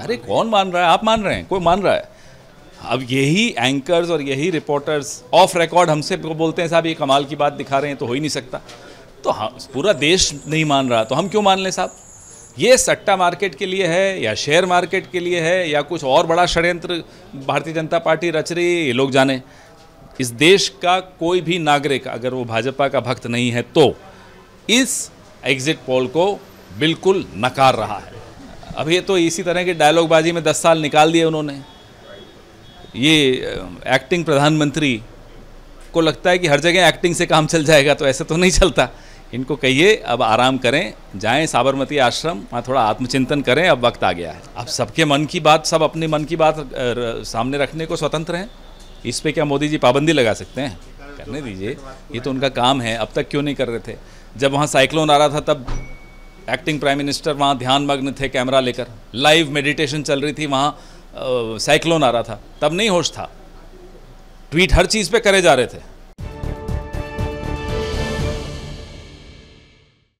अरे कौन मान रहा है आप मान रहे हैं कोई मान रहा है अब यही एंकर्स और यही रिपोर्टर्स ऑफ रिकॉर्ड हमसे बोलते हैं साहब ये कमाल की बात दिखा रहे हैं तो हो ही नहीं सकता तो हाँ पूरा देश नहीं मान रहा तो हम क्यों मान लें साहब ये सट्टा मार्केट के लिए है या शेयर मार्केट के लिए है या कुछ और बड़ा षड्यंत्र भारतीय जनता पार्टी रच रही है ये लोग जाने इस देश का कोई भी नागरिक अगर वो भाजपा का भक्त नहीं है तो इस एग्जिट पोल को बिल्कुल नकार रहा है अब ये तो इसी तरह के डायलॉगबाजी में दस साल निकाल दिए उन्होंने ये एक्टिंग प्रधानमंत्री को लगता है कि हर जगह एक्टिंग से काम चल जाएगा तो ऐसे तो नहीं चलता इनको कहिए अब आराम करें जाएं साबरमती आश्रम वहाँ थोड़ा आत्मचिंतन करें अब वक्त आ गया है अब सबके मन की बात सब अपने मन की बात सामने रखने को स्वतंत्र हैं इस पर क्या मोदी जी पाबंदी लगा सकते हैं करने दीजिए ये तो उनका काम है अब तक क्यों नहीं कर रहे थे जब वहाँ साइक्लोन आ रहा था तब एक्टिंग प्राइम मिनिस्टर वहाँ ध्यान मग्न थे कैमरा लेकर लाइव मेडिटेशन चल रही थी वहाँ साइक्लोन आ रहा था तब नहीं होश था ट्वीट हर चीज़ पे करे जा रहे थे